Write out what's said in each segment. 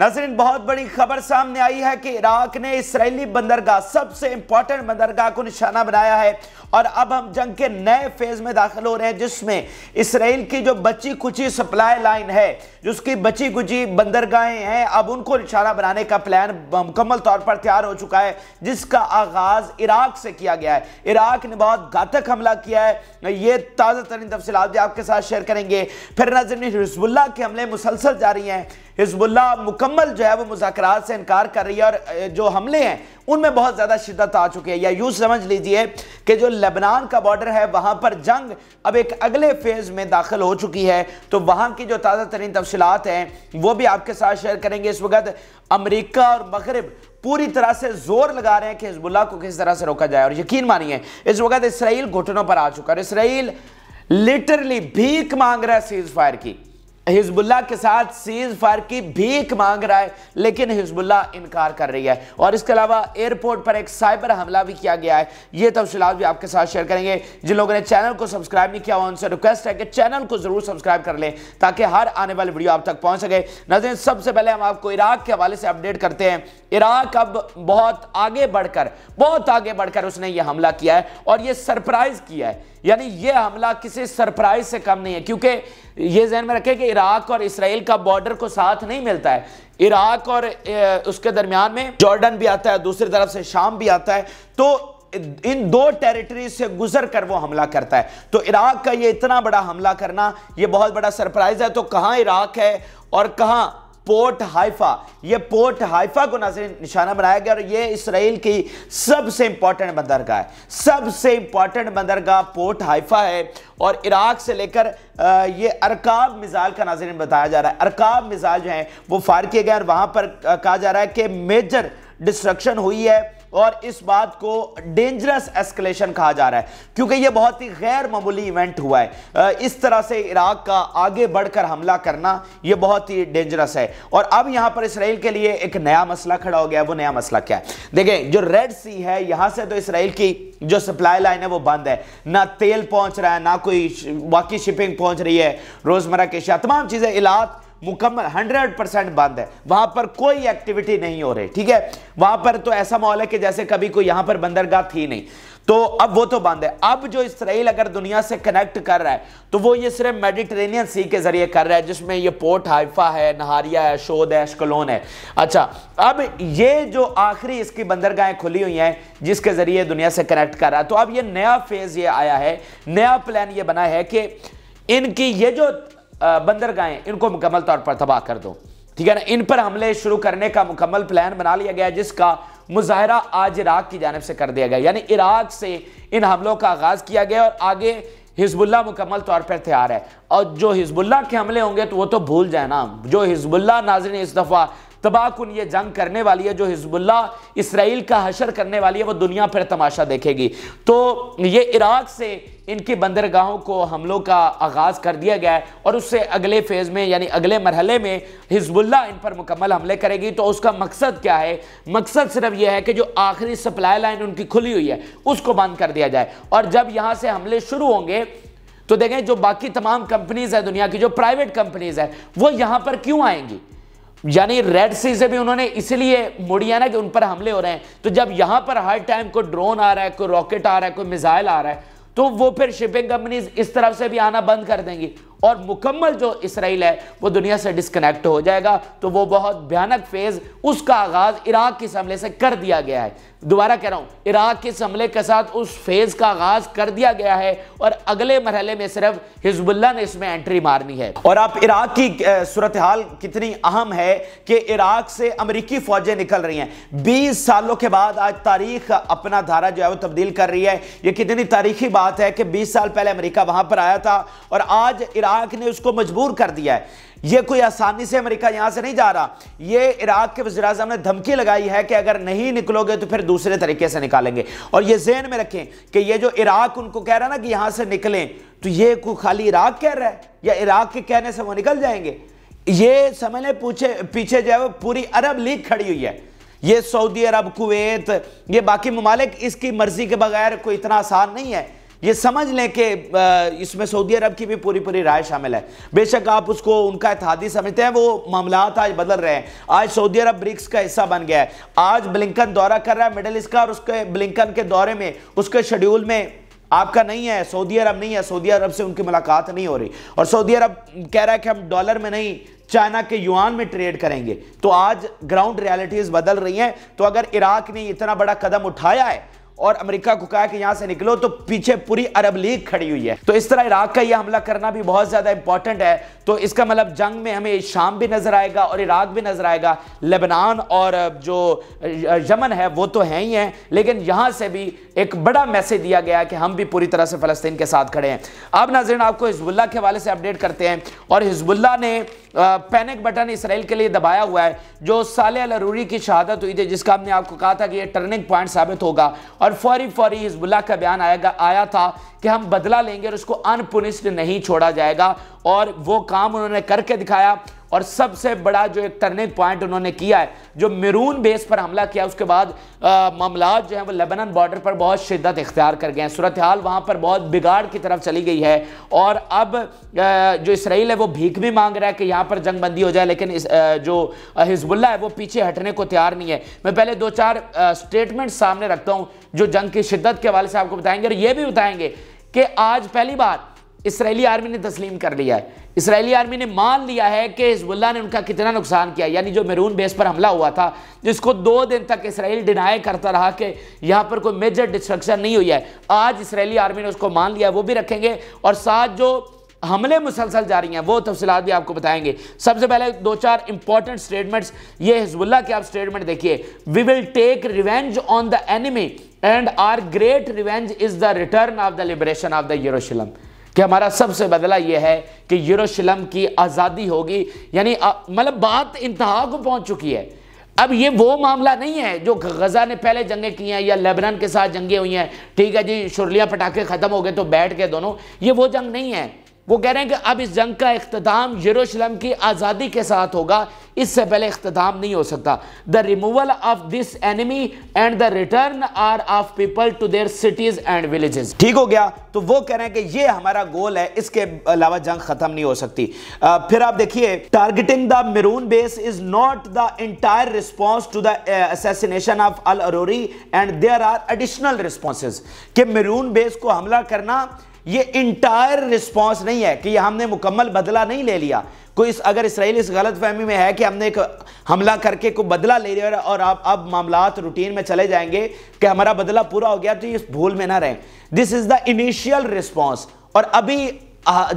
नाजरीन बहुत बड़ी खबर सामने आई है कि इराक ने इसराइली बंदरगाह सबसे इंपॉर्टेंट बंदरगाह को निशाना बनाया है और अब हम जंग के नए फेज में दाखिल हो रहे हैं जिसमें इसराइल की जो बची कुची सप्लाई लाइन है जिसकी बची कुची बंदरगाहें हैं अब उनको निशाना बनाने का प्लान मुकम्मल तौर पर तैयार हो चुका है जिसका आगाज इराक से किया गया है इराक ने बहुत घातक हमला किया है ये ताज़ा तरीन तफसलत भी आपके साथ शेयर करेंगे फिर नजर हिजबुल्ला के हमले मुसलसल जारी हैं हिजबुल्ला मुकम्मल जो है वो मुजाकर से इनकार कर रही है और जो हमले हैं उनमें बहुत ज़्यादा शिदत आ चुकी है या यूँ समझ लीजिए कि जो लेबनान का बॉर्डर है वहाँ पर जंग अब एक अगले फेज़ में दाखिल हो चुकी है तो वहाँ की जो ताज़ा तरीन तफसलत हैं वो भी आपके साथ शेयर करेंगे इस वक्त अमरीका और मगरब पूरी तरह से जोर लगा रहे हैं कि हिजबुल्ला को किस तरह से रोका जाए और यकीन मानिए इस वक्त इसराइल घुटनों पर आ चुका है इसराइल लिटरली भीख मांग रहा है सीज फायर की हिजबुल्ला के साथ सीज फायर की भीख मांग रहा है लेकिन हिजबुल्ला इनकार कर रही है और इसके अलावा एयरपोर्ट पर एक साइबर हमला भी किया गया है ये तफसलत भी आपके साथ शेयर करेंगे जिन लोगों ने चैनल को सब्सक्राइब नहीं किया हुआ उनसे रिक्वेस्ट है कि चैनल को जरूर सब्सक्राइब कर लें ताकि हर आने वाली वीडियो आप तक पहुंच सके नजर सबसे पहले हम आपको इराक के हवाले से अपडेट करते हैं इराक अब बहुत आगे बढ़कर बहुत आगे बढ़कर उसने यह हमला किया है और यह सरप्राइज किया है यानी यह हमला किसी सरप्राइज से कम नहीं है क्योंकि यह जहन में रखें कि इराक और इसराइल का बॉर्डर को साथ नहीं मिलता है इराक और उसके दरमियान में जॉर्डन भी आता है दूसरी तरफ से शाम भी आता है तो इन दो टेरिटरी से गुजर कर वो हमला करता है तो इराक का ये इतना बड़ा हमला करना ये बहुत बड़ा सरप्राइज है तो कहां इराक है और कहां पोर्ट हाइफा ये पोर्ट हाइफा को नजर निशाना बनाया गया और ये इसराइल की सबसे इंपॉर्टेंट बंदरगाह है सबसे इंपॉर्टेंट बंदरगाह पोर्ट हाइफा है और इराक से लेकर ये अरकाब मिज़ाल का नाजरन बताया जा रहा है अरकाब मिज़ाल जो है वो फायर किए गए और वहां पर कहा जा रहा है कि मेजर डिस्ट्रक्शन हुई है और इस बात को डेंजरस एस्केलेशन कहा जा रहा है क्योंकि यह बहुत ही गैर मामूली इवेंट हुआ है इस तरह से इराक का आगे बढ़कर हमला करना यह बहुत ही डेंजरस है और अब यहां पर इसराइल के लिए एक नया मसला खड़ा हो गया वो नया मसला क्या है देखें जो रेड सी है यहां से तो इसराइल की जो सप्लाई लाइन है वो बंद है ना तेल पहुंच रहा है ना कोई बाकी शिपिंग पहुंच रही है रोजमर्रा के शाह तमाम चीजें इलाज मुकम्मल हंड्रेड परसेंट बंद है वहां पर कोई एक्टिविटी नहीं हो रही ठीक है वहां पर तो ऐसा माहौल है कि जैसे कभी कोई यहां पर बंदरगाह थी नहीं तो अब वो तो बंद है अब जो इसराइल अगर दुनिया से कनेक्ट कर रहा है तो वो ये सिर्फ मेडिटेरेनियन सी के जरिए कर रहा है जिसमें ये पोर्ट हाइफा है नहारिया है शोध है शकलोन है अच्छा अब ये जो आखिरी इसकी बंदरगाहें खुली हुई हैं जिसके जरिए दुनिया से कनेक्ट कर रहा है तो अब ये नया फेज ये आया है नया प्लान ये बना है कि इनकी ये जो बंदरगाहें इनको मुकम्मल तौर पर तबाह कर दो ठीक है ना इन पर हमले शुरू करने का मुकम्मल प्लान बना लिया गया जिसका मुजाहरा आज इराक की जानब से कर दिया गया यानी इराक से इन हमलों का आगाज़ किया गया और आगे हिजबुल्ला मुकम्मल तौर पर तैयार है और जो हिजबुल्ला के हमले होंगे तो वो तो भूल जाए ना जो हिजबुल्ला नाजरन इस दफ़ा तबाहकुन ये जंग करने वाली है जो हिजबुल्ला इसराइल का हशर करने वाली है वो दुनिया पर तमाशा देखेगी तो ये इराक से इनकी बंदरगाहों को हमलों का आगाज़ कर दिया गया है और उससे अगले फेज़ में यानी अगले मरहले में हिजबुल्ला इन पर मुकम्मल हमले करेगी तो उसका मकसद क्या है मकसद सिर्फ यह है कि जो आखिरी सप्लाई लाइन उनकी खुली हुई है उसको बंद कर दिया जाए और जब यहां से हमले शुरू होंगे तो देखें जो बाकी तमाम कंपनीज़ है दुनिया की जो प्राइवेट कंपनीज़ है वो यहां पर क्यों आएंगी यानी रेड सी से भी उन्होंने इसलिए मुड़ी है ना कि उन पर हमले हो रहे हैं तो जब यहां पर हर टाइम कोई ड्रोन आ रहा है कोई रॉकेट आ रहा है कोई मिसाइल आ रहा है तो वो फिर शिपिंग कंपनीज इस तरफ से भी आना बंद कर देंगी और मुकम्मल जो इसराइल है वो दुनिया से डिसकनेक्ट हो जाएगा तो वो बहुत भयानक फेज़ उसका आगाज़ इराक के हमले से कर दिया गया है दोबारा कह रहा हूँ इराक के हमले के साथ उस फेज़ का आगाज़ कर दिया गया है और अगले मरहले में सिर्फ हिजबुल्ला ने इसमें एंट्री मारनी है और आप इराक की सूरत हाल कितनी अहम है कि इराक से अमरीकी फ़ौजें निकल रही हैं बीस सालों के बाद आज तारीख अपना धारा जो है वो तब्दील कर रही है ये कितनी तारीखी बात है कि बीस साल पहले अमरीका वहाँ पर आया था और आज इराक इराक ने उसको मजबूर कर दिया है ये कोई आसानी से अमेरिका यहां से नहीं जा रहा ये इराक के वजी ने धमकी लगाई है कि अगर नहीं निकलोगे तो फिर दूसरे तरीके से निकालेंगे और ये जहन में रखें कि ये जो इराक उनको कह रहा है ना कि यहां से निकलें तो ये को खाली इराक कह रहा है या इराक के कहने से वो निकल जाएंगे ये समझ लें पूछे पीछे जो है वो पूरी अरब लीग खड़ी हुई है ये सऊदी अरब कुवैत ये बाकी ममालिक इसकी मर्जी के बगैर कोई इतना आसान नहीं है ये समझ लें कि इसमें सऊदी अरब की भी पूरी पूरी राय शामिल है बेशक आप उसको उनका इतिहादी समझते हैं वो मामला आज बदल रहे हैं आज सऊदी अरब ब्रिक्स का हिस्सा बन गया है आज ब्लिंकन दौरा कर रहा है मिडल ईस्ट का और उसके ब्लिंकन के दौरे में उसके शेड्यूल में आपका नहीं है सऊदी अरब नहीं है सऊदी अरब से उनकी मुलाकात नहीं हो रही और सऊदी अरब कह रहा है कि हम डॉलर में नहीं चाइना के युआन में ट्रेड करेंगे तो आज ग्राउंड रियलिटीज बदल रही हैं तो अगर इराक ने इतना बड़ा कदम उठाया है और अमेरिका को कहा कि यहां से निकलो तो पीछे पूरी अरब लीग खड़ी हुई है तो इस तरह इराक का यह हमला करना भी बहुत ज्यादा इंपॉर्टेंट है तो इसका मतलब जंग में हमें शाम भी नजर आएगा और इराक भी नजर आएगा लेबनान और जो यमन है वो तो है ही है लेकिन यहां से भी एक बड़ा मैसेज दिया गया कि हम भी पूरी तरह से फलस्तीन के साथ खड़े हैं अब नाजरन आपको हिजबुल्ला के हवाले से अपडेट करते हैं और हिजबुल्ला ने पैनिक बटन इसराइल के लिए दबाया हुआ है जो साले अलरूरी की शहादत हुई थी जिसका हमने आपको कहा था कि यह टर्निंग पॉइंट साबित होगा और और फौरी फौरी हिजबुल्ला का बयान आएगा आया था कि हम बदला लेंगे और उसको अनपुनिश्ड नहीं छोड़ा जाएगा और वो काम उन्होंने करके दिखाया और सबसे बड़ा जो एक टर्निंग पॉइंट उन्होंने किया है जो मेरून बेस पर हमला किया उसके बाद मामला जो है वो लेबनान बॉर्डर पर बहुत शिद्दत इख्तियार कर गए हैं सूरत हाल वहाँ पर बहुत बिगाड़ की तरफ चली गई है और अब जो इसराइल है वो भीख भी मांग रहा है कि यहाँ पर जंग बंदी हो जाए लेकिन इस, जो हिजबुल्ला है वो पीछे हटने को तैयार नहीं है मैं पहले दो चार स्टेटमेंट सामने रखता हूँ जो जंग की शिद्दत के हवाले से आपको बताएंगे और ये भी बताएंगे कि आज पहली बार इसराइली आर्मी ने तस्लीम कर लिया है इसराइली आर्मी ने मान लिया है कि हिजबुल्ला ने उनका कितना नुकसान किया यानी जो मेरून बेस पर हमला हुआ था जिसको दो दिन तक इसराइल डिनाई करता रहा कि यहाँ पर कोई मेजर डिस्ट्रक्शन नहीं हुई है आज इसराइली आर्मी ने उसको मान लिया वो भी रखेंगे और साथ जो हमले मुसलसल जारी हैं वो तफसलत भी आपको बताएंगे सबसे पहले दो चार इंपॉर्टेंट स्टेटमेंट्स ये हिजबुल्ला के आप स्टेटमेंट देखिए we will take revenge on the enemy and our great revenge is the return of the liberation of the Jerusalem कि हमारा सबसे बदला यह है कि यूरोशलम की आज़ादी होगी यानी मतलब बात इंतहा को पहुंच चुकी है अब ये वो मामला नहीं है जो गज़ा ने पहले जंगें की हैं या लेबनान के साथ जंगें हुई हैं ठीक है जी शुरलियाँ पटाखे ख़त्म हो गए तो बैठ गए दोनों ये वो जंग नहीं है वो कह रहे हैं कि अब इस जंग का अख्ताम यरूशलम की आज़ादी के साथ होगा इससे पहले अख्ताम नहीं हो सकता the removal of this enemy and the return are of people to their cities and villages ठीक हो गया तो वो कह रहे हैं कि ये हमारा गोल है इसके अलावा जंग खत्म नहीं हो सकती आ, फिर आप देखिए targeting the Meron base is not the entire response to assassination of al Arouri and there are additional response के मेरून बेस को हमला करना ये इंटायर रिस्पॉन्स नहीं है कि हमने मुकम्मल बदला नहीं ले लिया कोई इस अगर इसराइल इस गलत फहमी में है कि हमने एक हमला करके को बदला ले लिया और आप अब मामला रूटीन में चले जाएंगे कि हमारा बदला पूरा हो गया तो ये भूल में ना रहें this is the initial response और अभी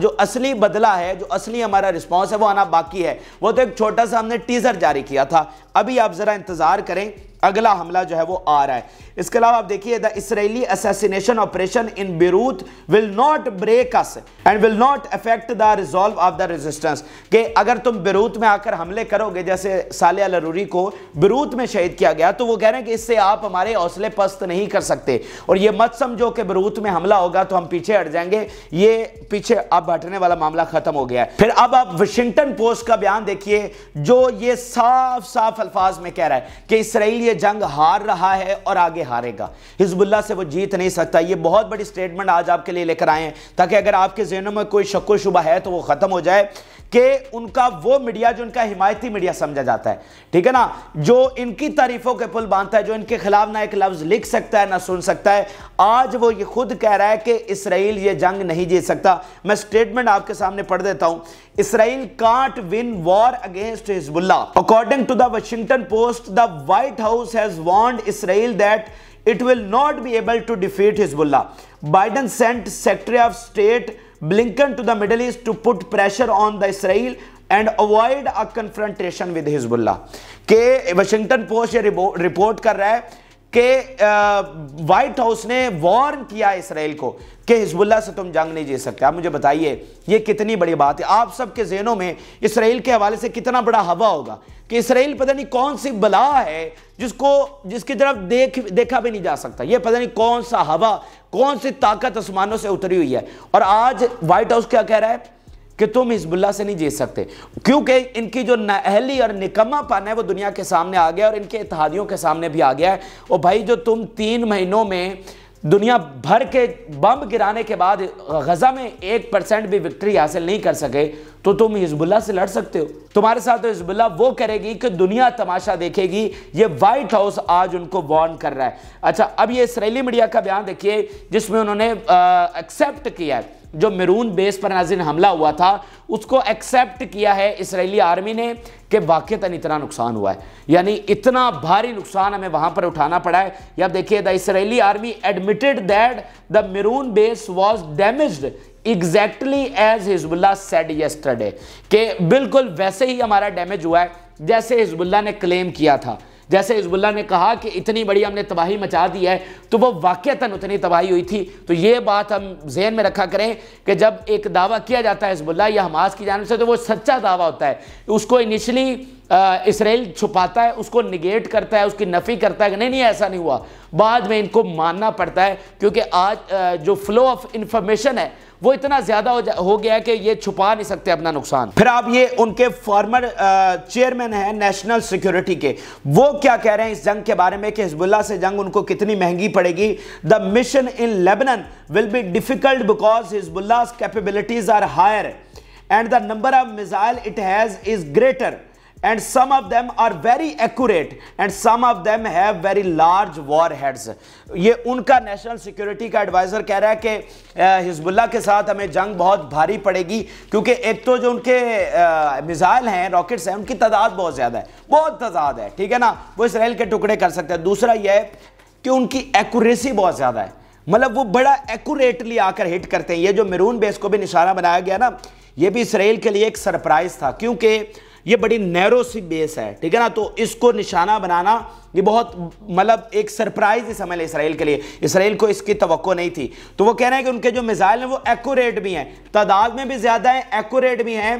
जो असली बदला है जो असली हमारा रिस्पॉन्स है वो आना बाकी है वो तो एक छोटा सा हमने टीज़र जारी किया था अभी आप ज़रा इंतज़ार करें अगला हमला जो है वो आ रहा है इसके अलावा आप देखिए the Israeli assassination operation in Beirut will not break us and will not affect the resolve of the resistance कि अगर तुम बेरूत में आकर हमले करोगे जैसे साले लरूरी को बेरूत में शहीद किया गया तो वो कह रहे हैं कि इससे आप हमारे हौसले पस्त नहीं कर सकते और ये मत समझो कि बेरूत में हमला होगा तो हम पीछे हट जाएंगे ये पीछे अब हटने वाला मामला खत्म हो गया है फिर अब आप वाशिंगटन पोस्ट का बयान देखिए जो ये साफ साफ अल्फाज में कह रहा है कि इसराइल ये जंग हार रहा है और आगे हारेगा हिजबुल्ला से वो जीत नहीं सकता ये बहुत बड़ी स्टेटमेंट आज आपके लिए लेकर आए हैं ताकि अगर आपके जहनों में कोई शक् शुबा है तो वो ख़त्म हो जाए कि उनका वो मीडिया जो उनका हिमायती मीडिया समझा जाता है ठीक है ना जो इनकी तारीफों के पुल बांधता है जो इनके खिलाफ ना एक लफ्ज लिख सकता है ना सुन सकता है आज वो ये खुद कह रहा है कि इसराइल ये जंग नहीं जीत सकता मैं स्टेटमेंट आपके सामने पढ़ देता हूं Israel can't win war against Hezbollah according to the Washington Post the White House has warned Israel that it will not be able to defeat Hezbollah Biden sent secretary of state Blinken to the Middle East to put pressure on the Israel and avoid a confrontation with hezbollah ke washington post ye report kar raha hai कि White House ने warn किया Israel को कि Hezbollah से तुम जंग नहीं जी सकते आप मुझे बताइए ये कितनी बड़ी बात है आप सबके जहनों में इसराइल के हवाले से कितना बड़ा हवा होगा कि इसराइल पता नहीं कौन सी बला है जिसको जिसकी तरफ देख देखा भी नहीं जा सकता ये पता नहीं कौन सा हवा कौन सी ताकत आसमानों से उतरी हुई है और आज व्हाइट हाउस क्या कह रहा है कि तुम हिजबुल्ला से नहीं जीत सकते क्योंकि इनकी जो नहली और निकम्मापन है वो दुनिया के सामने आ गया और इनके इतिहादियों के सामने भी आ गया है और भाई जो तुम तीन महीनों में दुनिया भर के बम गिराने के बाद गज़ा में एक परसेंट भी विक्ट्री हासिल नहीं कर सके तो तुम हिजबुल्ला से लड़ सकते हो तुम्हारे साथ तो हिजबुल्ला वो करेगी कि दुनिया तमाशा देखेगी ये व्हाइट हाउस आज उनको वार्न कर रहा है अच्छा अब ये इसराइली मीडिया का बयान देखिए जिसमें उन्होंने एक्सेप्ट किया है जो मेरून बेस पर नाजिन हमला हुआ था उसको एक्सेप्ट किया है इसराइली आर्मी ने कि वाक़ता इतना नुकसान हुआ है यानी इतना भारी नुकसान हमें वहाँ पर उठाना पड़ा है या देखिए the Israeli army admitted that the Meron base was damage exactly as Hezbollah said yesterday के बिल्कुल वैसे ही हमारा डैमेज हुआ है जैसे हिजबुल्ला ने क्लेम किया था जैसे हिजबुल्ला ने कहा कि इतनी बड़ी हमने तबाही मचा दी है तो वो वाक़ता उतनी तबाही हुई थी तो ये बात हम जहन में रखा करें कि जब एक दावा किया जाता है हिजबुल्ला या हमास की जानब से तो वो सच्चा दावा होता है उसको इनिशली इसराइल छुपाता है उसको निगेट करता है उसकी नफ़ी करता है कि नहीं नहीं ऐसा नहीं हुआ बाद में इनको मानना पड़ता है क्योंकि आज जो फ्लो ऑफ इंफॉर्मेशन है वो इतना ज़्यादा हो, हो गया है कि ये छुपा नहीं सकते अपना नुकसान फिर आप ये उनके फॉर्मर चेयरमैन हैं नेशनल सिक्योरिटी के वो क्या कह रहे हैं इस जंग के बारे में कि हिजबुल्ला से जंग उनको कितनी महंगी पड़ेगी the mission in Lebanon will be difficult because Hezbollah's capabilities are higher and the number of missile it has is greater and some of them are very accurate and some of them have very large warheads ये उनका national security का adviser कह रहा है कि Hezbollah के साथ हमें जंग बहुत भारी पड़ेगी क्योंकि एक तो जो उनके मिसाइल हैं रॉकेट्स हैं उनकी तादाद बहुत ज़्यादा है बहुत तादाद है ठीक है ना वो इसराइल के टुकड़े कर सकते हैं दूसरा यह है कि उनकी एक्यूरेसी बहुत ज़्यादा है मतलब वो बड़ा एक्यूरेटली आकर हिट करते हैं ये जो मेरून बेस को भी निशाना बनाया गया ना ये भी इसराइल के लिए एक सरप्राइज़ था क्योंकि ये बड़ी नैरो सी बेस है ठीक है ना तो इसको निशाना बनाना ये बहुत मतलब एक सरप्राइज इस समय इसराइल के लिए इसराइल को इसकी तो नहीं थी तो वो कह रहे हैं कि उनके जो मिज़ाइल हैं वो एक्यूरेट भी हैं तादाद में भी ज़्यादा है एक्यूरेट भी हैं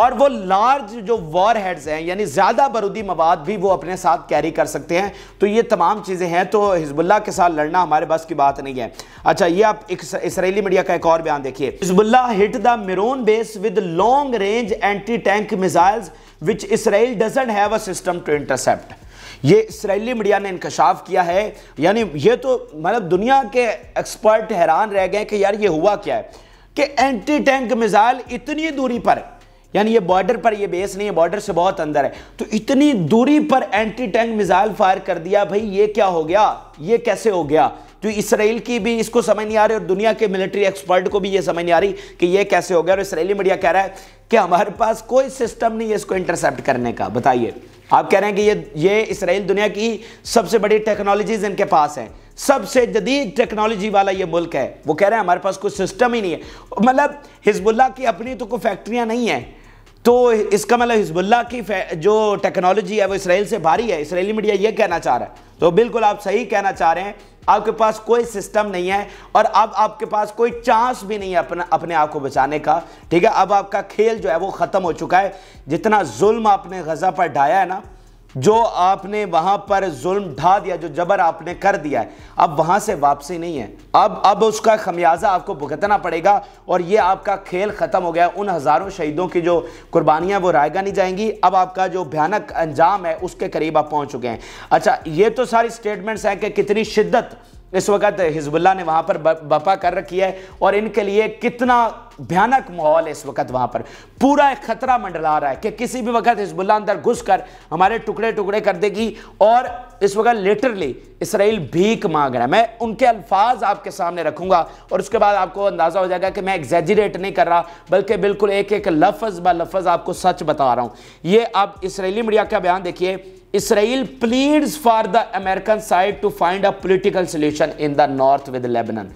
और वो लार्ज जो वॉर हेड्स हैं यानी ज़्यादा बरूदी मवाद भी वो अपने साथ कैरी कर सकते हैं तो ये तमाम चीज़ें हैं तो हिजबुल्ला के साथ लड़ना हमारे बस की बात नहीं है अच्छा ये आप इसराइली मीडिया का एक और बयान देखिए Hezbollah hit the Meron base with long range anti tank missile which Israel doesn't have a system to intercept ये इसराइली मीडिया ने इंकशाफ किया है यानी ये तो मतलब दुनिया के एक्सपर्ट हैरान रह गए कि यार ये हुआ क्या है कि एंटी टैंक मिसाइल इतनी दूरी पर यानी ये बॉर्डर पर ये बेस नहीं है बॉर्डर से बहुत अंदर है तो इतनी दूरी पर एंटी टैंक मिसाइल फायर कर दिया भाई ये क्या हो गया ये कैसे हो गया तो इसराइल की भी इसको समझ नहीं आ रही और दुनिया के मिलिट्री एक्सपर्ट को भी ये समझ नहीं आ रही कि ये कैसे हो गया और इसराइली मीडिया कह रहा है कि हमारे पास कोई सिस्टम नहीं है इसको इंटरसेप्ट करने का बताइए आप कह रहे हैं कि ये ये इसराइल दुनिया की सबसे बड़ी टेक्नोलॉजीज इनके पास है सबसे जदीद टेक्नोलॉजी वाला ये मुल्क है वो कह रहे हैं हमारे पास कोई सिस्टम ही नहीं है मतलब हिजबुल्ला की अपनी तो कोई फैक्ट्रियां नहीं है तो इसका मतलब हिजबुल्ला की जो टेक्नोलॉजी है वो इसराइल से भारी है इसराइली मीडिया ये कहना चाह रहा है तो बिल्कुल आप सही कहना चाह रहे हैं आपके पास कोई सिस्टम नहीं है और अब आपके पास कोई चांस भी नहीं है अपना अपने आप को बचाने का ठीक है अब आपका खेल जो है वो ख़त्म हो चुका है जितना जुल्म आपने गज़ा पर ढाया है ना जो आपने वहां पर जुल्म ढा दिया जो जबर आपने कर दिया है अब वहां से वापसी नहीं है अब अब उसका खमियाजा आपको भुगतना पड़ेगा और ये आपका खेल खत्म हो गया उन हजारों शहीदों की जो कुर्बानियां वो रायगा नहीं जाएंगी अब आपका जो भयानक अंजाम है उसके करीब आप पहुंच चुके हैं अच्छा ये तो सारी स्टेटमेंट्स हैं कि कितनी शिद्दत इस वक्त हिजबुल्ला ने वहां पर बपा कर रखी है और इनके लिए कितना भयानक माहौल है इस वक्त वहां पर पूरा एक खतरा मंडला रहा है कि किसी भी वक्त हिजबुल्ला अंदर घुस कर हमारे टुकड़े टुकड़े कर देगी और इस वक्त लेटरली इसराइल भीख मांग रहा है मैं उनके अल्फाज आपके सामने रखूंगा और उसके बाद आपको अंदाज़ा हो जाएगा कि मैं एग्जेजरेट नहीं कर रहा बल्कि बिल्कुल एक एक लफज ब लफज आपको सच बता रहा हूँ ये आप इसराइली मीडिया का बयान देखिए Israel pleads for the American side to find a political solution in the north with Lebanon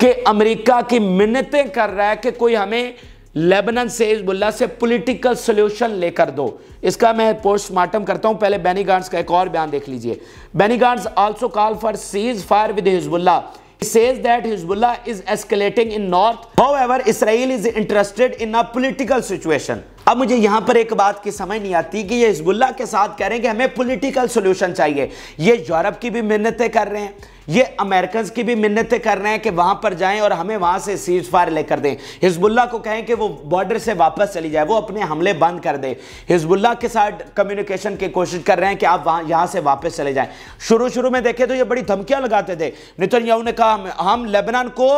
कि अमेरिका की मिन्नतें कर रहा है कि कोई हमें लेबनन से हिजबुल्ला से पॉलिटिकल सोल्यूशन लेकर दो इसका मैं पोस्टमार्टम करता हूं पहले बैनी गांड्स का एक और बयान देख लीजिए Benny Gantz also call for ceasefire with Hezbollah says that hezbollah is escalating in north however israel is interested in a political situation अब मुझे यहां पर एक बात की समझ नहीं आती कि ये हिजबुल्ला के साथ कह रहे हैं कि हमें पॉलिटिकल सोल्यूशन चाहिए ये यूरोप की भी मिन्नतें कर रहे हैं ये अमेरिकन की भी मिन्नतें कर रहे हैं कि वहां पर जाएं और हमें वहां से सीज फायर लेकर दें हिजबुल्ला को कहें कि वो बॉर्डर से वापस चली जाए वो अपने हमले बंद कर दे हिजबुल्ला के साथ कम्युनिकेशन की कोशिश कर रहे हैं कि आप वहां यहां से वापस चले जाएं शुरू शुरू में देखें तो ये बड़ी धमकियां लगाते थे नितिन ने कहा हम लेबनान को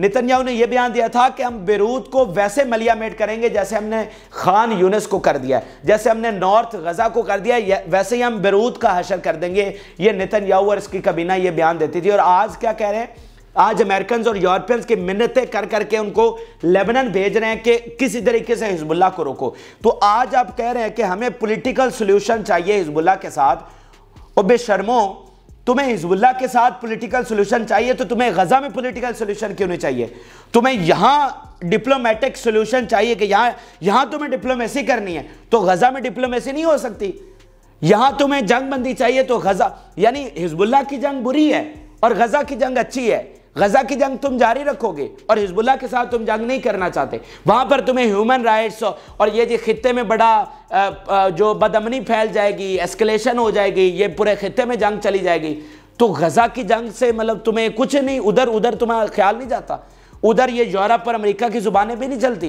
नितन्याहू ने यह बयान दिया था कि हम बेरूत को वैसे मलियामेट करेंगे जैसे हमने खान यूनिस को कर दिया जैसे हमने नॉर्थ गजा को कर दिया वैसे ही हम बेरूत का हशर कर देंगे ये नितन्याहू और इसकी कबीना ये बयान देती थी और आज क्या कह रहे हैं आज अमेरिकन और यूरोपियंस की मिन्नतें कर करके उनको लेबनन भेज रहे हैं कि किसी तरीके से हिजबुल्ला को रोको तो आज आप कह रहे हैं कि हमें पॉलिटिकल सोल्यूशन चाहिए हिजबुल्ला के साथ और बेशर्मों तुम्हें हिजबुल्ला के साथ पॉलिटिकल सोल्यूशन चाहिए तो तुम्हें गजा में पॉलिटिकल सोल्यूशन क्यों नहीं चाहिए तुम्हें यहां डिप्लोमेटिक सोल्यूशन चाहिए कि यहां यहां तुम्हें डिप्लोमेसी करनी है तो गजा में डिप्लोमेसी नहीं हो सकती यहां तुम्हें जंग बंदी चाहिए तो गजा यानी हिजबुल्ला की जंग बुरी है और गजा की जंग अच्छी है गजा की जंग तुम जारी रखोगे और हिजबुल्ला के साथ तुम जंग नहीं करना चाहते वहां पर तुम्हें ह्यूमन राइट्स और ये जी खत्े में बड़ा जो बदमनी फैल जाएगी एस्केलेशन हो जाएगी ये पूरे खत्े में जंग चली जाएगी तो गजा की जंग से मतलब तुम्हें कुछ नहीं उधर उधर तुम्हारा ख्याल नहीं जाता उधर ये यूरोप और अमेरिका की जुबानें भी नहीं चलती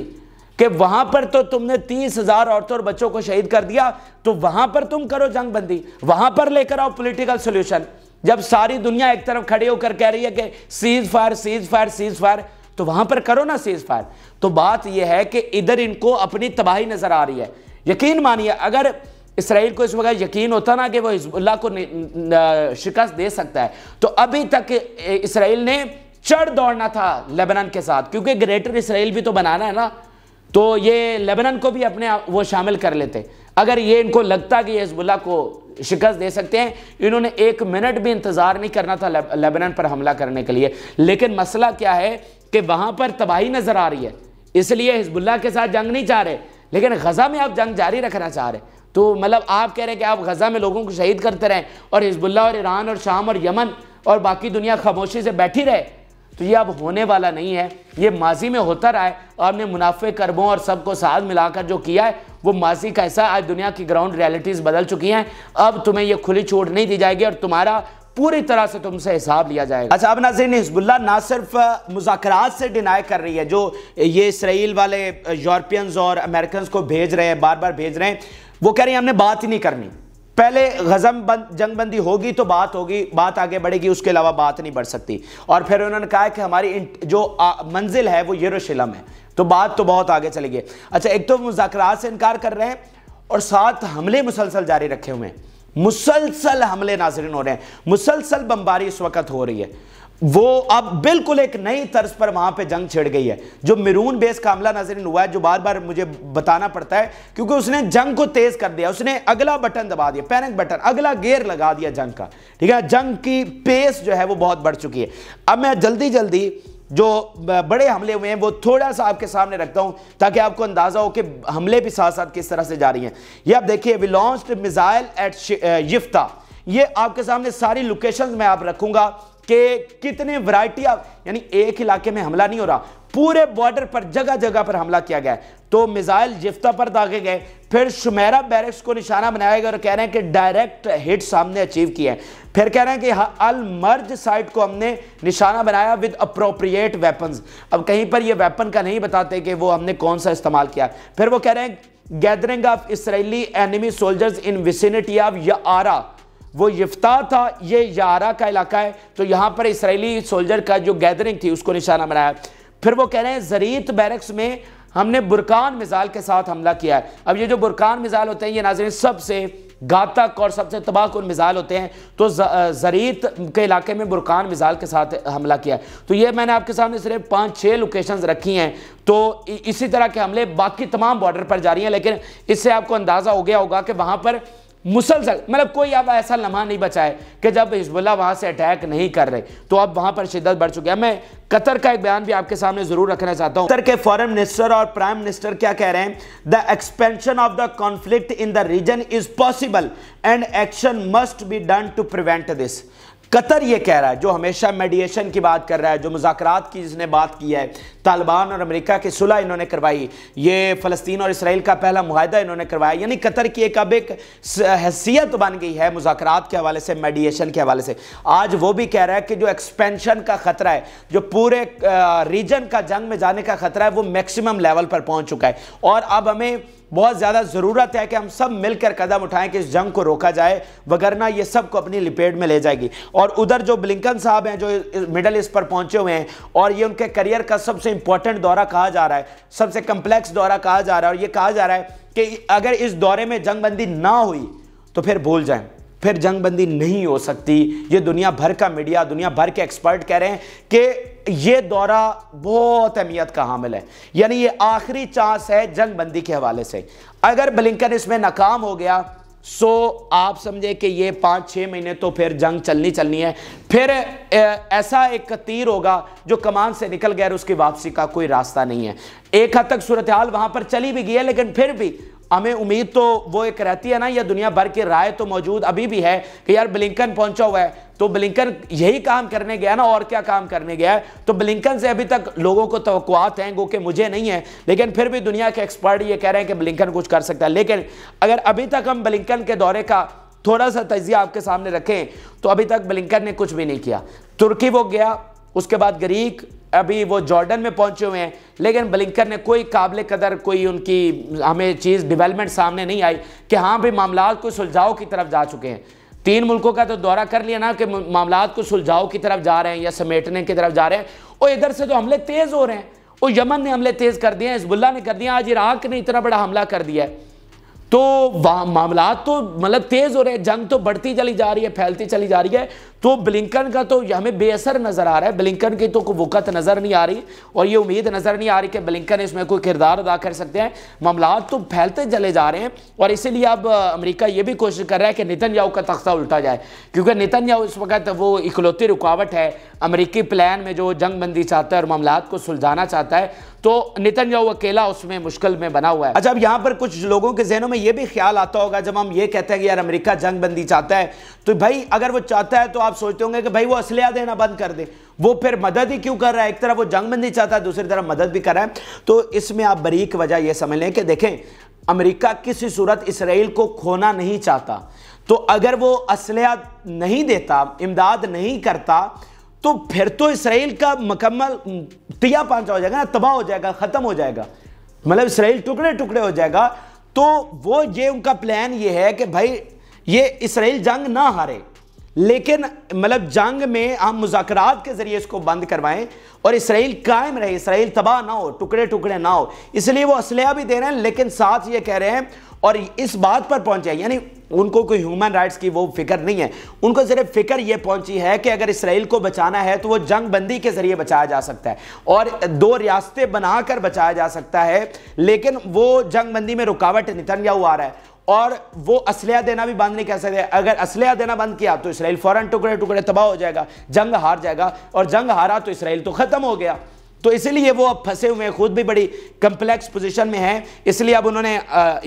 कि वहां पर तो तुमने तीस हजार औरतों और बच्चों को शहीद कर दिया तो वहां पर तुम करो जंग बंदी वहां पर लेकर आओ पॉलिटिकल सोल्यूशन जब सारी दुनिया एक तरफ खड़े होकर कह रही है कि ceasefire ceasefire ceasefire तो वहां पर करो ना सीज फायर तो बात यह है कि इधर इनको अपनी तबाही नजर आ रही है यकीन मानिए अगर इसराइल को इस वक्त यकीन होता ना कि वो हिजबुल्ला को शिकस्त दे सकता है तो अभी तक इसराइल ने चढ़ दौड़ना था लेबनान के साथ क्योंकि ग्रेटर इसराइल भी तो बनाना है ना तो ये लेबनान को भी अपने वो शामिल कर लेते अगर ये इनको लगता कि ये हिजबुल्ला को शिकस्त दे सकते हैं इन्होंने एक मिनट भी इंतज़ार नहीं करना था लेबनान पर हमला करने के लिए लेकिन मसला क्या है कि वहां पर तबाही नज़र आ रही है इसलिए हिजबुल्ला के साथ जंग नहीं चाह रहे लेकिन गज़ा में आप जंग जारी रखना चाह रहे तो मतलब आप कह रहे हैं कि आप गज़ा में लोगों को शहीद करते रहें और हिजबुल्ला और ईरान और शाम और यमन और बाकी दुनिया खामोशी से बैठी रहे तो ये अब होने वाला नहीं है ये माजी में होता रहा है आपने मुनाफे कर्बों और सबको साथ मिलाकर जो किया है वो माजी का ऐसा आज दुनिया की ग्राउंड रियलिटीज़ बदल चुकी हैं अब तुम्हें ये खुली छूट नहीं दी जाएगी और तुम्हारा पूरी तरह से तुमसे हिसाब लिया जाएगा अच्छा अब नाजरीन हिजबुल्ला ना सिर्फ मुजात से डिनाई कर रही है जो ये इसराइल वाले यूरोपियंस और अमेरिकन को भेज रहे हैं बार बार भेज रहे हैं वो कह रही है हमने बात ही नहीं करनी पहले गजम बंद जंग बंदी होगी तो बात होगी बात आगे बढ़ेगी उसके अलावा बात नहीं बढ़ सकती और फिर उन्होंने कहा कि हमारी जो मंजिल है वो यरूशलम है तो बात तो बहुत आगे चली गई अच्छा एक तो मुजाकर से इनकार कर रहे हैं और साथ हमले मुसलसल जारी रखे हुए हैं मुसलसल हमले नाजरन हो रहे हैं मुसलसल बमबारी इस वक्त हो रही है वो अब बिल्कुल एक नई तर्ज पर वहां पे जंग छिड़ गई है जो मिरून बेस का हमला नाजरन हुआ है जो बार बार मुझे बताना पड़ता है क्योंकि उसने जंग को तेज कर दिया उसने अगला बटन दबा दिया पैनिक बटन अगला गेयर लगा दिया जंग का ठीक है जंग की पेस जो है वो बहुत बढ़ चुकी है अब मैं जल्दी जल्दी जो बड़े हमले हुए हैं वो थोड़ा सा आपके सामने रखता हूं ताकि आपको अंदाजा हो कि हमले भी साथ साथ किस तरह से जा रही हैं ये आप देखिए we launch missile at Yiftah ये आपके सामने सारी लोकेशंस मैं आप रखूंगा कि कितने वैरायटी आप यानी एक इलाके में हमला नहीं हो रहा पूरे बॉर्डर पर जगह जगह पर हमला किया गया तो मिसाइल जिफ्ता पर दागे गए फिर शुमेरा बैरक्स को निशाना बनाया गया और कह रहे हैं कि डायरेक्ट हिट सामने अचीव किया है फिर कह रहे हैं कि अलमर्ज साइट को हमने निशाना बनाया विद अप्रोप्रिएट वेपन्स अब कहीं पर यह वेपन का नहीं बताते कि वो हमने कौन सा इस्तेमाल किया फिर वो कह रहे हैं gathering of Israeli enemy soldiers in vicinity of Ara वो यफ्ता था ये यारा का इलाका है तो यहाँ पर इसराइली सोल्जर का जो गैदरिंग थी उसको निशाना बनाया फिर वो कह रहे हैं जरीत बैरक्स में हमने बुरकान मिसाल के साथ हमला किया है अब ये जो बुरकान मिजाल होते हैं ये नाजरन सबसे घातक और सबसे तबाह कन होते हैं तो जरीत के इलाके में बुरकान मिसाल के साथ हमला किया है तो ये मैंने आपके सामने सिर्फ पाँच छः लोकेशंस रखी हैं तो इसी तरह के हमले बाकी तमाम बॉर्डर पर जारी हैं लेकिन इससे आपको अंदाज़ा हो गया होगा कि वहाँ पर मुसलसल मतलब कोई अब ऐसा लम्हा नहीं बचा है कि जब हिजबुल्ला वहाँ से अटैक नहीं कर रहे तो अब वहाँ पर शिदत बढ़ चुकी है मैं कतर का एक बयान भी आपके सामने जरूर रखना चाहता हूँ कतर के फॉरेन मिनिस्टर और प्राइम मिनिस्टर क्या कह रहे हैं the expansion of the conflict in the region is possible and action must be done to prevent this Qatar ये कह रहा है जो हमेशा मेडिएशन की बात कर रहा है जो मुजात की जिसने बात की है तालिबान और अमेरिका की सुलह इन्होंने करवाई ये फ़लस्तीन और इसराइल का पहला माहिदा इन्होंने करवाया यानी कतर की एक अब एक हैसियत बन गई है मुजात के हवाले से मेडिएशन के हवाले से आज वो भी कह रहा है कि जो एक्सपेंशन का ख़तरा है जो पूरे रीजन का जंग में जाने का ख़तरा है वो मैक्सिमम लेवल पर पहुँच चुका है और अब हमें बहुत ज़्यादा ज़रूरत है कि हम सब मिलकर कदम उठाएं कि इस जंग को रोका जाए वगरना ये सबको अपनी लिपेट में ले जाएगी और उधर जो ब्लिंकन साहब हैं जो मिडल ईस्ट पर पहुंचे हुए हैं और ये उनके करियर का सबसे इंपॉर्टेंट दौरा कहा जा रहा है सबसे कम्प्लेक्स दौरा कहा जा रहा है और ये कहा जा रहा है कि अगर इस दौरे में जंगबंदी ना हुई तो फिर भूल जाए फिर जंगबंदी नहीं हो सकती ये दुनिया भर का मीडिया दुनिया भर के एक्सपर्ट कह रहे हैं कि ये दौरा बहुत अहमियत का हामिल है यानी ये आखिरी चांस है जंग बंदी के हवाले से अगर ब्लिंकन इसमें नाकाम हो गया सो आप समझे कि ये पाँच छः महीने तो फिर जंग चलनी चलनी है फिर ऐसा एक तीर होगा जो कमान से निकल गया और उसकी वापसी का कोई रास्ता नहीं है एक हद तक सूरत हाल वहाँ पर चली भी गई है लेकिन फिर भी हमें उम्मीद तो वो एक रहती है ना या दुनिया भर की राय तो मौजूद अभी भी है कि यार ब्लिंकन पहुंचा हुआ है तो ब्लिंकन यही काम करने गया ना और क्या काम करने गया है तो ब्लिंकन से अभी तक लोगों को तो हैं गो कि मुझे नहीं है लेकिन फिर भी दुनिया के एक्सपर्ट ये कह रहे हैं कि ब्लिंकन कुछ कर सकता है लेकिन अगर अभी तक हम ब्लिंकन के दौरे का थोड़ा सा तजिया आपके सामने रखें तो अभी तक ब्लिंकन ने कुछ भी नहीं किया तुर्की वो गया उसके बाद ग्रीक अभी वो जॉर्डन में पहुंचे हुए हैं लेकिन ब्लिंकर ने कोई काबिल कदर कोई उनकी हमें चीज़ डेवलपमेंट सामने नहीं आई कि हाँ भी मामला कोई सुलझाओ की तरफ जा चुके हैं तीन मुल्कों का तो दौरा कर लिया ना कि मामला को सुलझाओ की तरफ जा रहे हैं या समेटने की तरफ जा रहे हैं और इधर से तो हमले तेज़ हो रहे हैं और यमन ने हमले तेज़ कर दिए हिजबुल्ला ने कर दिया आज इराक ने इतना बड़ा हमला कर दिया है तो मामला तो मतलब तेज़ हो रहे हैं जंग तो बढ़ती चली जा रही है फैलती चली जा रही है तो ब्लिंकन का तो हमें बेअसर नज़र आ रहा है ब्लिंकन की तो कोई वक़त नज़र नहीं आ रही और ये उम्मीद नज़र नहीं आ रही कि ब्लिंकन इसमें कोई किरदार अदा कर सकते हैं मामला तो फैलते चले जा रहे हैं और इसीलिए अब अमेरिका ये भी कोशिश कर रहा है कि नितन याऊ का तख्ता उल्टा जाए क्योंकि नितन याऊ इस वक्त वो इकलौती रुकावट है अमरीकी प्लान में जो जंग बंदी चाहता है और मामला को सुलझाना चाहता है तो नितन याऊ अकेला उसमें मुश्किल में बना हुआ है अच्छा अब यहाँ पर कुछ लोगों के जहनों में ये भी ख्याल आता होगा जब हम ये कहते हैं कि यार अमरीका जंग बंदी चाहता है तो भाई अगर वो चाहता है तो आप आप सोचते होंगे कि भाई वो असलिया देना बंद कर दे वो फिर मदद ही क्यों कर रहा है एक तरफ वो जंग में नहीं चाहता दूसरी तरफ मदद भी कर रहा है तो इसमें आप बरीक वजह यह समझ लें कि देखें अमेरिका किसी सूरत इसराइल को खोना नहीं चाहता तो अगर वो असलिया नहीं देता इमदाद नहीं करता तो फिर तो इसराइल का मुकम्मल तिया पांचा हो जाएगा ना तबाह हो जाएगा ख़त्म हो जाएगा मतलब इसराइल टुकड़े टुकड़े हो जाएगा तो वो ये उनका प्लान ये है कि भाई ये इसराइल जंग ना हारे लेकिन मतलब जंग में हम मुजाकर के जरिए इसको बंद करवाएं और इसराइल कायम रहे इसराइल तबाह ना हो टुकड़े टुकड़े ना हो इसलिए वो असलह भी दे रहे हैं लेकिन साथ ये कह रहे हैं और इस बात पर पहुंचे यानी उनको कोई ह्यूमन राइट्स की वो फिक्र नहीं है उनको सिर्फ फिक्र ये पहुंची है कि अगर इसराइल को बचाना है तो वो जंग बंदी के जरिए बचाया जा सकता है और दो रियासतें बनाकर बचाया जा सकता है लेकिन वो जंग बंदी में रुकावट नितनयाहू आ रहा है और वो असलह देना भी बंद नहीं कर सकते अगर असलह देना बंद किया तो इसराइल फौरन टुकड़े टुकड़े तबाह हो जाएगा जंग हार जाएगा और जंग हारा तो इसराइल तो खत्म खत्म हो गया तो इसीलिए वो अब फंसे हुए हैं खुद भी बड़ी कंप्लेक्स पोजीशन में हैं इसलिए अब उन्होंने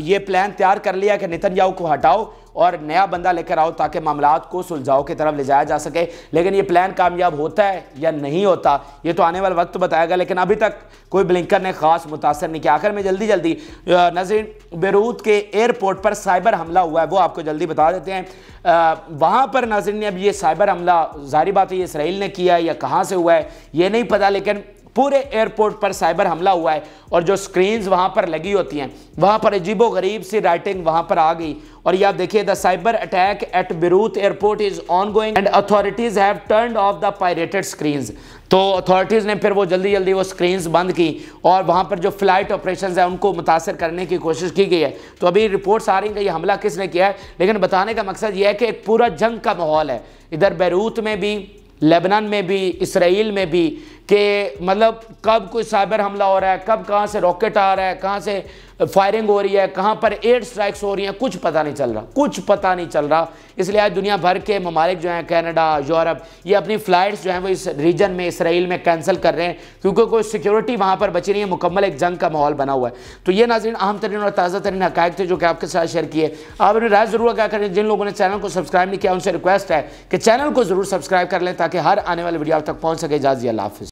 ये प्लान तैयार कर लिया कि नितिन को हटाओ और नया बंदा लेकर आओ ताकि मामला को सुलझाओ की तरफ ले जाया जा सके लेकिन ये प्लान कामयाब होता है या नहीं होता ये तो आने वाला वक्त बताएगा लेकिन अभी तक कोई ब्लिंकर ने खास मुतासर नहीं किया आखिर में जल्दी जल्दी नजर बेरूत के एयरपोर्ट पर साइबर हमला हुआ है वो आपको जल्दी बता देते हैं वहाँ पर नजर ने अब ये साइबर हमला जारी बात है इसराइल ने किया है या कहाँ से हुआ है ये नहीं पता लेकिन पूरे एयरपोर्ट पर साइबर हमला हुआ है और जो स्क्रीन वहाँ पर लगी होती हैं वहाँ पर अजीबो गरीब सी राइटिंग वहां पर आ गई और ये आप देखिए the cyber attack at Beirut airport is ongoing and authorities have turn off the pirated screen तो अथॉरिटीज़ ने फिर वो जल्दी जल्दी वो स्क्रीन बंद की और वहाँ पर जो फ्लाइट ऑपरेशन है उनको मुतासर करने की कोशिश की गई है तो अभी रिपोर्ट्स आ रही हैं कि ये हमला किसने किया है लेकिन बताने का मकसद ये है कि एक पूरा जंग का माहौल है इधर बैरूत में भी लेबनान में भी इसराइल में भी कि मतलब कब कोई साइबर हमला हो रहा है कब कहाँ से रॉकेट आ रहा है कहाँ से फायरिंग हो रही है कहाँ पर एयर स्ट्राइक्स हो रही हैं कुछ पता नहीं चल रहा कुछ पता नहीं चल रहा इसलिए आज दुनिया भर के ममालिक जो हैं कनाडा यूरोप ये अपनी फ़्लाइट्स जो हैं वो इस रीजन में इसराइल में कैंसिल कर रहे हैं क्योंकि कोई सिक्योरिटी वहाँ पर बची नहीं है मुकम्मल एक जंग का माहौल बना हुआ है तो ये नाजरन अहम तरीन और ताज़ा तरीन हकायक थे जो कि आपके साथ शेयर किए आप अपनी राय ज़रूर क्या करें जिन लोगों ने चैनल को सब्सक्राइब नहीं किया उनसे रिक्वेस्ट है कि चैनल को ज़रूर सब्सक्राइब कर लें ताकि हर आने वाली वीडियो आप तक पहुँच सके इजाजी अल्लाह